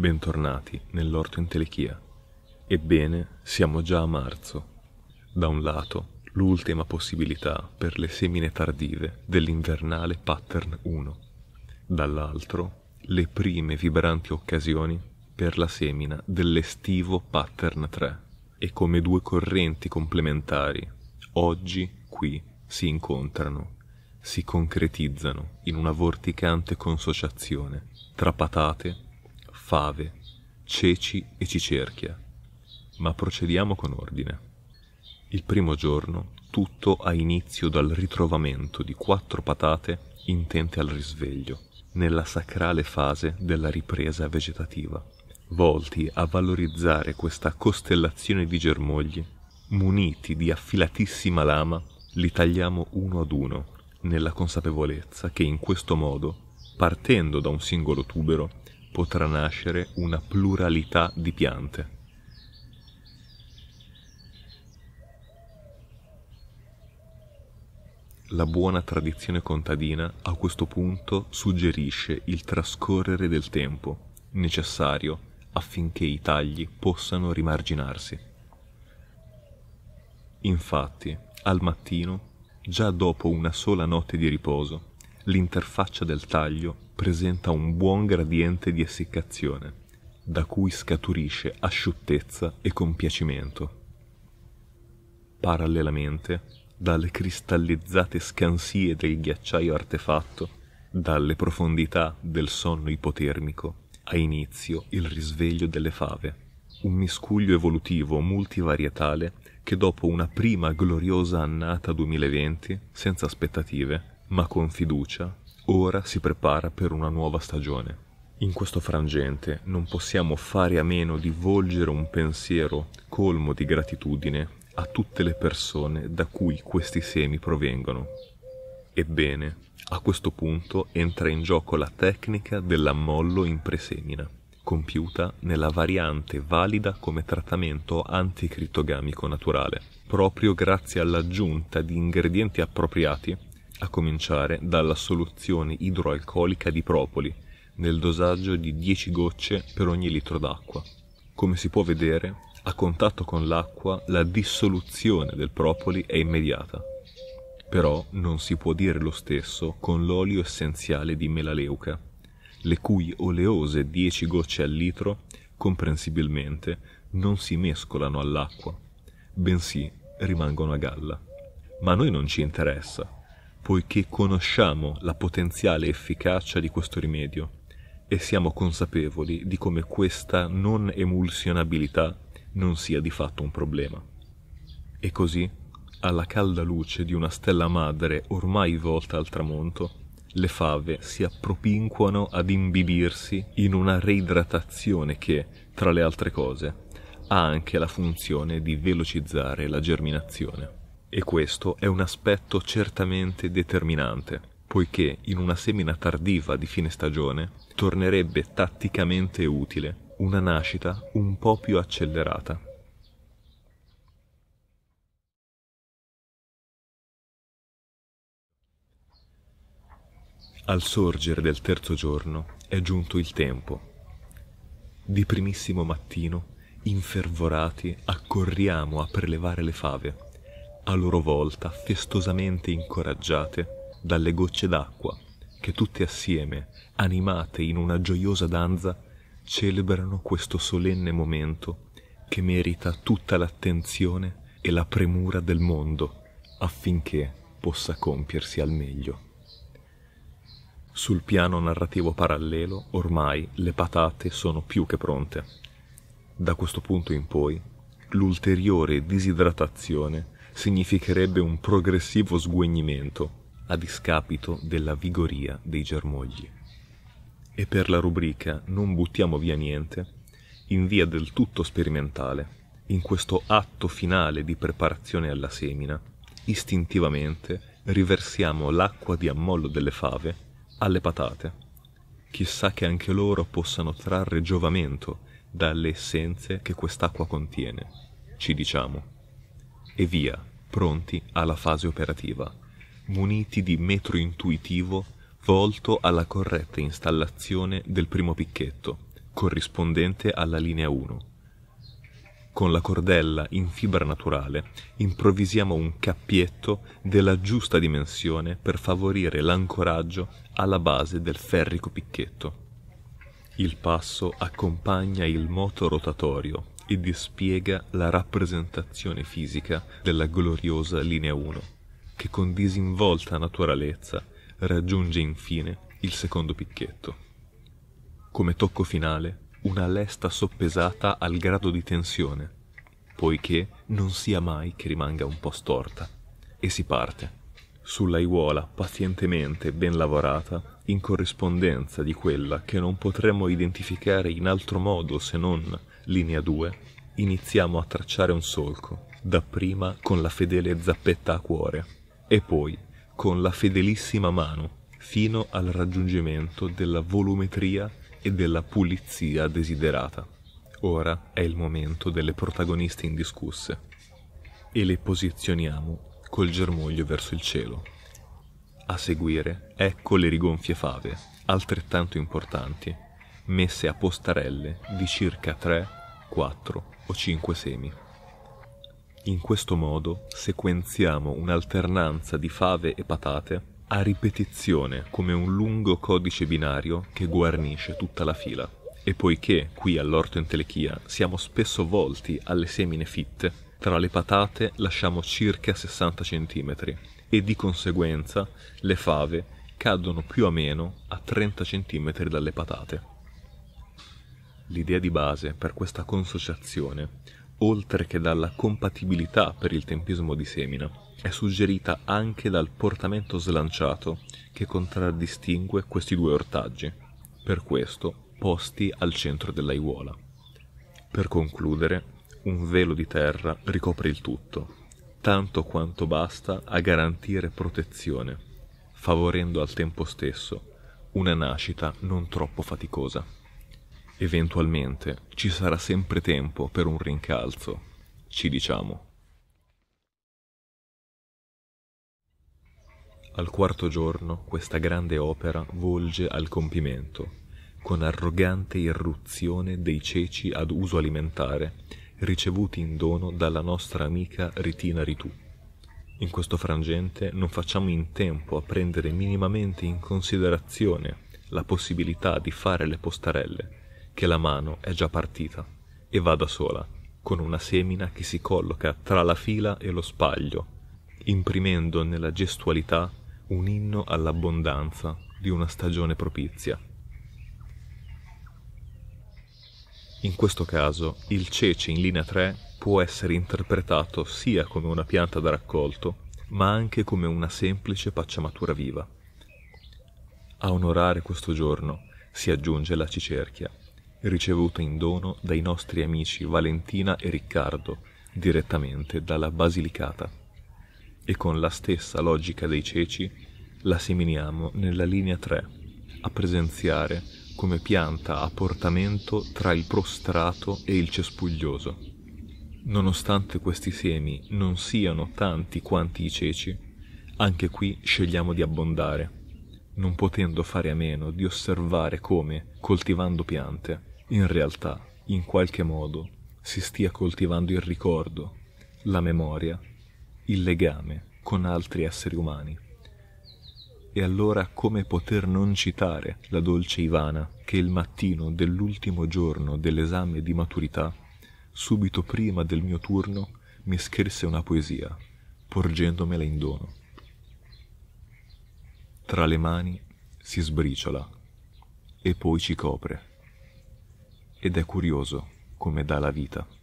Bentornati nell'orto in Telechia. Ebbene, siamo già a marzo. Da un lato, l'ultima possibilità per le semine tardive dell'invernale pattern 1. Dall'altro, le prime vibranti occasioni per la semina dell'estivo pattern 3. E come due correnti complementari, oggi qui si incontrano, si concretizzano in una vorticante consociazione tra patate, fave, ceci e cicerchia. Ma procediamo con ordine. Il primo giorno tutto ha inizio dal ritrovamento di quattro patate intente al risveglio, nella sacrale fase della ripresa vegetativa, volti a valorizzare questa costellazione di germogli, muniti di affilatissima lama, li tagliamo uno ad uno, nella consapevolezza che in questo modo, partendo da un singolo tubero, potrà nascere una pluralità di piante. La buona tradizione contadina a questo punto suggerisce il trascorrere del tempo necessario affinché i tagli possano rimarginarsi. Infatti, al mattino, già dopo una sola notte di riposo, l'interfaccia del taglio presenta un buon gradiente di essiccazione, da cui scaturisce asciuttezza e compiacimento. Parallelamente, dalle cristallizzate scansie del ghiacciaio artefatto, dalle profondità del sonno ipotermico, ha inizio il risveglio delle fave, un miscuglio evolutivo multivarietale che dopo una prima gloriosa annata 2020, senza aspettative, ma con fiducia, ora si prepara per una nuova stagione. In questo frangente non possiamo fare a meno di volgere un pensiero colmo di gratitudine a tutte le persone da cui questi semi provengono. Ebbene, a questo punto entra in gioco la tecnica dell'ammollo in presemina, compiuta nella variante valida come trattamento anticrittogamico naturale, proprio grazie all'aggiunta di ingredienti appropriati a cominciare dalla soluzione idroalcolica di propoli, nel dosaggio di 10 gocce per ogni litro d'acqua. Come si può vedere, a contatto con l'acqua la dissoluzione del propoli è immediata. Però non si può dire lo stesso con l'olio essenziale di melaleuca, le cui oleose 10 gocce al litro, comprensibilmente, non si mescolano all'acqua, bensì rimangono a galla. Ma a noi non ci interessa, poiché conosciamo la potenziale efficacia di questo rimedio e siamo consapevoli di come questa non emulsionabilità non sia di fatto un problema. E così, alla calda luce di una stella madre ormai volta al tramonto, le fave si appropinquano ad imbibirsi in una reidratazione che, tra le altre cose, ha anche la funzione di velocizzare la germinazione. E questo è un aspetto certamente determinante, poiché in una semina tardiva di fine stagione tornerebbe tatticamente utile una nascita un po' più accelerata. Al sorgere del terzo giorno è giunto il tempo. Di primissimo mattino, infervorati, accorriamo a prelevare le fave a loro volta festosamente incoraggiate dalle gocce d'acqua che tutte assieme, animate in una gioiosa danza, celebrano questo solenne momento che merita tutta l'attenzione e la premura del mondo affinché possa compiersi al meglio. Sul piano narrativo parallelo ormai le patate sono più che pronte. Da questo punto in poi l'ulteriore disidratazione significherebbe un progressivo sguegnimento a discapito della vigoria dei germogli. E per la rubrica Non buttiamo via niente, in via del tutto sperimentale, in questo atto finale di preparazione alla semina, istintivamente riversiamo l'acqua di ammollo delle fave alle patate. Chissà che anche loro possano trarre giovamento dalle essenze che quest'acqua contiene, ci diciamo e via, pronti alla fase operativa, muniti di metro intuitivo volto alla corretta installazione del primo picchetto, corrispondente alla linea 1. Con la cordella in fibra naturale improvvisiamo un cappietto della giusta dimensione per favorire l'ancoraggio alla base del ferrico picchetto. Il passo accompagna il moto rotatorio e dispiega la rappresentazione fisica della gloriosa linea 1, che con disinvolta naturalezza raggiunge infine il secondo picchetto. Come tocco finale, una lesta soppesata al grado di tensione, poiché non sia mai che rimanga un po' storta, e si parte, Sull'aiuola pazientemente ben lavorata, in corrispondenza di quella che non potremmo identificare in altro modo se non Linea 2. Iniziamo a tracciare un solco, dapprima con la fedele zappetta a cuore e poi con la fedelissima mano fino al raggiungimento della volumetria e della pulizia desiderata. Ora è il momento delle protagoniste indiscusse e le posizioniamo col germoglio verso il cielo. A seguire, ecco le rigonfie fave, altrettanto importanti, messe a postarelle di circa 3 4 o 5 semi. In questo modo sequenziamo un'alternanza di fave e patate a ripetizione come un lungo codice binario che guarnisce tutta la fila. E poiché qui all'orto entelechia siamo spesso volti alle semine fitte, tra le patate lasciamo circa 60 cm e di conseguenza le fave cadono più o meno a 30 cm dalle patate. L'idea di base per questa consociazione, oltre che dalla compatibilità per il tempismo di Semina, è suggerita anche dal portamento slanciato che contraddistingue questi due ortaggi, per questo posti al centro dell'aiuola. Per concludere, un velo di terra ricopre il tutto, tanto quanto basta a garantire protezione, favorendo al tempo stesso una nascita non troppo faticosa. Eventualmente ci sarà sempre tempo per un rincalzo, ci diciamo. Al quarto giorno questa grande opera volge al compimento, con arrogante irruzione dei ceci ad uso alimentare, ricevuti in dono dalla nostra amica Ritina Ritù. In questo frangente non facciamo in tempo a prendere minimamente in considerazione la possibilità di fare le postarelle, che la mano è già partita e va da sola, con una semina che si colloca tra la fila e lo spaglio, imprimendo nella gestualità un inno all'abbondanza di una stagione propizia. In questo caso il cece in linea 3 può essere interpretato sia come una pianta da raccolto, ma anche come una semplice pacciamatura viva. A onorare questo giorno si aggiunge la cicerchia, ricevuto in dono dai nostri amici Valentina e Riccardo, direttamente dalla Basilicata. E con la stessa logica dei ceci la seminiamo nella linea 3, a presenziare come pianta a portamento tra il prostrato e il cespuglioso. Nonostante questi semi non siano tanti quanti i ceci, anche qui scegliamo di abbondare non potendo fare a meno di osservare come, coltivando piante, in realtà, in qualche modo, si stia coltivando il ricordo, la memoria, il legame con altri esseri umani. E allora come poter non citare la dolce Ivana che il mattino dell'ultimo giorno dell'esame di maturità, subito prima del mio turno, mi scrisse una poesia, porgendomela in dono. Tra le mani si sbriciola e poi ci copre ed è curioso come dà la vita.